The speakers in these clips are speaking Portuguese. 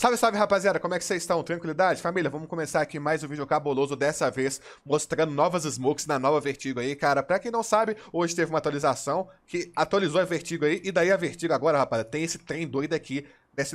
Salve, salve, rapaziada! Como é que vocês estão? Tranquilidade? Família, vamos começar aqui mais um vídeo cabuloso dessa vez mostrando novas smokes na nova Vertigo aí, cara. Pra quem não sabe, hoje teve uma atualização que atualizou a Vertigo aí, e daí a Vertigo agora, rapaziada, tem esse trem doido aqui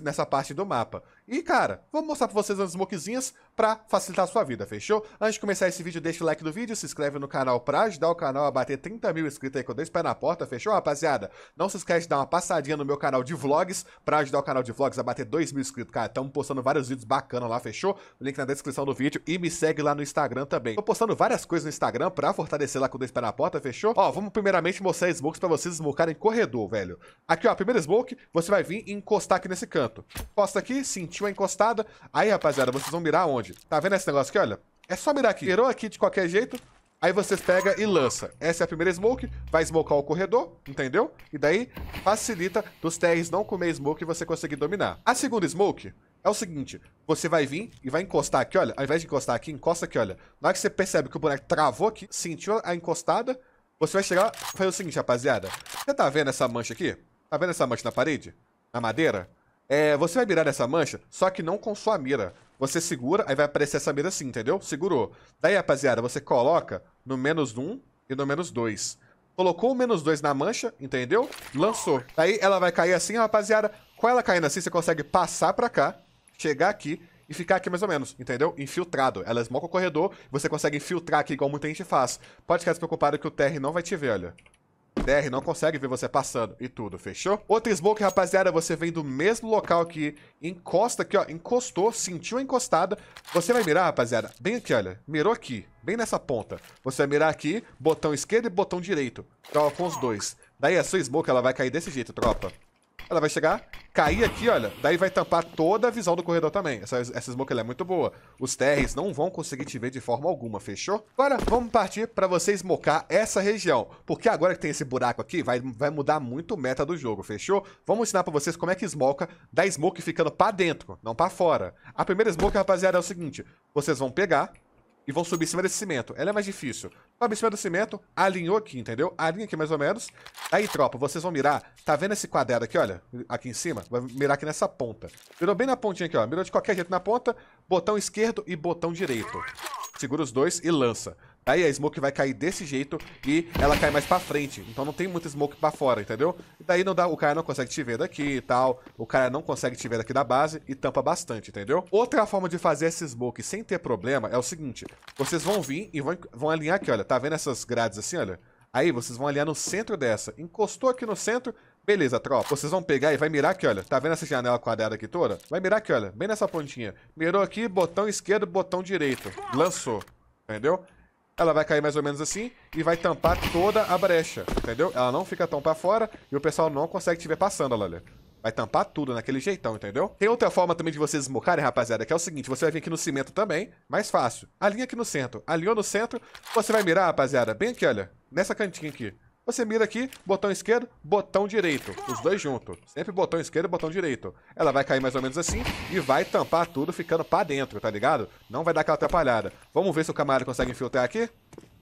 nessa parte do mapa. E, cara, vou mostrar pra vocês as smokezinhas pra facilitar a sua vida, fechou? Antes de começar esse vídeo, deixa o like no vídeo, se inscreve no canal pra ajudar o canal a bater 30 mil inscritos aí dei dois pés na porta, fechou, rapaziada? Não se esquece de dar uma passadinha no meu canal de vlogs pra ajudar o canal de vlogs a bater 2 mil inscritos, cara. Estamos postando vários vídeos bacanas lá, fechou? Link na descrição do vídeo e me segue lá no Instagram também. Tô postando várias coisas no Instagram pra fortalecer lá com dois pés na porta, fechou? Ó, vamos primeiramente mostrar smokes pra vocês smokarem corredor, velho. Aqui, ó, primeiro smoke, você vai vir e encostar aqui nesse canto. Encosta aqui, sentir sentiu a encostada. Aí, rapaziada, vocês vão mirar onde? Tá vendo esse negócio aqui, olha? É só mirar aqui. virou aqui de qualquer jeito, Aí vocês pegam e lança. Essa é a primeira smoke, vai smocar o corredor, entendeu? E daí facilita dos TRs não comer smoke e você conseguir dominar. A segunda smoke é o seguinte, você vai vir e vai encostar aqui, olha, ao invés de encostar aqui, encosta aqui, olha. Na hora que você percebe que o boneco travou aqui, sentiu a encostada, você vai chegar e fazer o seguinte, rapaziada. Você tá vendo essa mancha aqui? Tá vendo essa mancha na parede? Na madeira? É, você vai mirar nessa mancha, só que não com sua mira. Você segura, aí vai aparecer essa mira assim, entendeu? Segurou. Daí, rapaziada, você coloca no menos 1 e no menos 2. Colocou o menos 2 na mancha, entendeu? Lançou. Daí ela vai cair assim, rapaziada. Com ela caindo assim, você consegue passar pra cá, chegar aqui e ficar aqui mais ou menos, entendeu? Infiltrado. Ela esmoca é o corredor, você consegue infiltrar aqui igual muita gente faz. Pode ficar despreocupado que o TR não vai te ver, olha. DR não consegue ver você passando e tudo, fechou? Outra smoke, rapaziada, você vem do mesmo local aqui, encosta aqui, ó, encostou, sentiu a encostada. Você vai mirar, rapaziada, bem aqui, olha, mirou aqui, bem nessa ponta. Você vai mirar aqui, botão esquerdo e botão direito, troca com os dois. Daí a sua smoke, ela vai cair desse jeito, tropa. Ela vai chegar, cair aqui, olha. Daí vai tampar toda a visão do corredor também. Essa, essa smoke é muito boa. Os TRs não vão conseguir te ver de forma alguma, fechou? Agora, vamos partir para você smocar essa região. Porque agora que tem esse buraco aqui, vai, vai mudar muito o meta do jogo, fechou? Vamos ensinar para vocês como é que smoka da smoke ficando para dentro, não para fora. A primeira smoke, rapaziada, é o seguinte. Vocês vão pegar, e vão subir em cima desse cimento. Ela é mais difícil. Sobe em cima do cimento, alinhou aqui, entendeu? Alinha aqui mais ou menos. Aí, tropa, vocês vão mirar. Tá vendo esse quadrado aqui, olha? Aqui em cima? Vai mirar aqui nessa ponta. Mirou bem na pontinha aqui, ó. Mirou de qualquer jeito na ponta. Botão esquerdo e botão direito. Segura os dois e lança. Aí a smoke vai cair desse jeito e ela cai mais pra frente. Então não tem muita smoke pra fora, entendeu? Daí não dá, o cara não consegue te ver daqui e tal. O cara não consegue te ver daqui da base e tampa bastante, entendeu? Outra forma de fazer esse smoke sem ter problema é o seguinte. Vocês vão vir e vão, vão alinhar aqui, olha. Tá vendo essas grades assim, olha? Aí vocês vão alinhar no centro dessa. Encostou aqui no centro, Beleza, tropa. Vocês vão pegar e vai mirar aqui, olha. Tá vendo essa janela quadrada aqui toda? Vai mirar aqui, olha. Bem nessa pontinha. Mirou aqui, botão esquerdo, botão direito. Lançou. Entendeu? ela vai cair mais ou menos assim e vai tampar toda a brecha, entendeu? Ela não fica tão pra fora e o pessoal não consegue te ver passando, olha Vai tampar tudo naquele jeitão, entendeu? Tem outra forma também de vocês esmocarem, rapaziada, que é o seguinte. Você vai vir aqui no cimento também, mais fácil. Alinha aqui no centro. Alinhou no centro, você vai mirar, rapaziada, bem aqui, olha. Nessa cantinha aqui. Você mira aqui, botão esquerdo, botão direito. Os dois juntos. Sempre botão esquerdo e botão direito. Ela vai cair mais ou menos assim e vai tampar tudo ficando pra dentro, tá ligado? Não vai dar aquela atrapalhada. Vamos ver se o camarada consegue infiltrar aqui?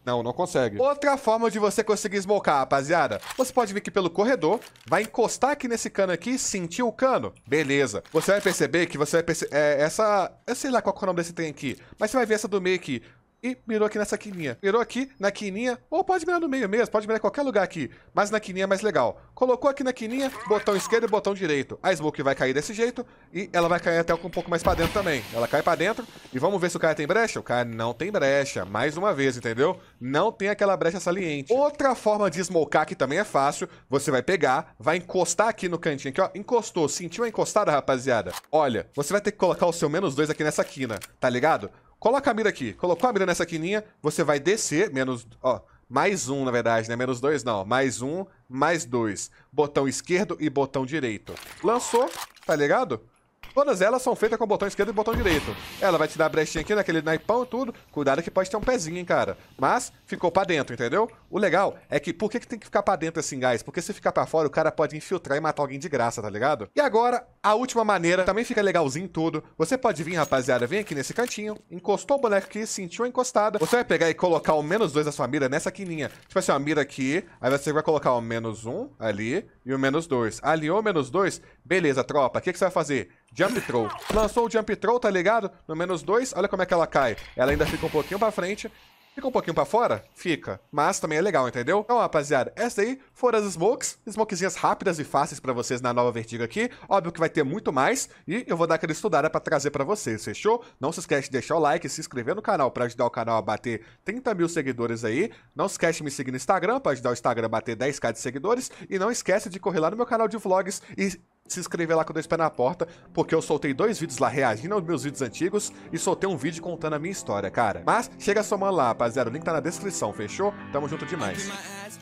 Não, não consegue. Outra forma de você conseguir smocar, rapaziada. Você pode vir aqui pelo corredor, vai encostar aqui nesse cano aqui, sentir o cano. Beleza. Você vai perceber que você vai perceber... É, essa... Eu sei lá qual é o nome desse trem aqui. Mas você vai ver essa do meio aqui e mirou aqui nessa quininha. Mirou aqui na quininha, ou pode mirar no meio mesmo, pode mirar em qualquer lugar aqui, mas na quininha é mais legal. Colocou aqui na quininha, botão esquerdo e botão direito. A smoke vai cair desse jeito e ela vai cair até um pouco mais pra dentro também. Ela cai pra dentro e vamos ver se o cara tem brecha. O cara não tem brecha, mais uma vez, entendeu? Não tem aquela brecha saliente. Outra forma de smokear que também é fácil, você vai pegar, vai encostar aqui no cantinho, aqui ó, encostou, sentiu a encostada, rapaziada? Olha, você vai ter que colocar o seu menos dois aqui nessa quina, tá ligado? Coloca a mira aqui. Colocou a mira nessa quininha, você vai descer, menos. Ó, mais um, na verdade, né? Menos dois, não. Mais um, mais dois. Botão esquerdo e botão direito. Lançou, tá ligado? Todas elas são feitas com botão esquerdo e botão direito. Ela vai te dar a brechinha aqui naquele naipão e tudo. Cuidado que pode ter um pezinho, hein, cara. Mas ficou pra dentro, entendeu? O legal é que por que, que tem que ficar pra dentro assim, guys? Porque se ficar pra fora, o cara pode infiltrar e matar alguém de graça, tá ligado? E agora, a última maneira, também fica legalzinho tudo. Você pode vir, rapaziada, vem aqui nesse cantinho, encostou o boneco aqui, sentiu a encostada. Você vai pegar e colocar o menos dois da sua mira nessa quininha. Tipo assim, ó, mira aqui, aí você vai colocar o menos um ali e o menos dois. Alinhou o menos dois? Beleza, tropa, o que, que você vai fazer? Jump Throw. Lançou o Jump Throw, tá ligado? No menos dois, olha como é que ela cai. Ela ainda fica um pouquinho pra frente. Fica um pouquinho pra fora? Fica. Mas também é legal, entendeu? Então, rapaziada, essas aí foram as smokes. Smokezinhas rápidas e fáceis pra vocês na nova vertiga aqui. Óbvio que vai ter muito mais. E eu vou dar aquela estudada pra trazer pra vocês, fechou? Não se esquece de deixar o like, se inscrever no canal pra ajudar o canal a bater 30 mil seguidores aí. Não se esquece de me seguir no Instagram pra ajudar o Instagram a bater 10k de seguidores. E não esquece de correr lá no meu canal de vlogs e se inscrever lá com dois pés na porta, porque eu soltei dois vídeos lá reagindo aos meus vídeos antigos e soltei um vídeo contando a minha história, cara. Mas chega somando lá, rapaziada. O link tá na descrição, fechou? Tamo junto demais.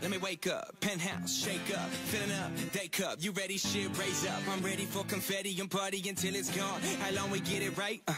Let me wake up, penthouse, shake up, filling up, day cup. You ready? Shit, raise up. I'm ready for confetti and party until it's gone. How long we get it right? Uh.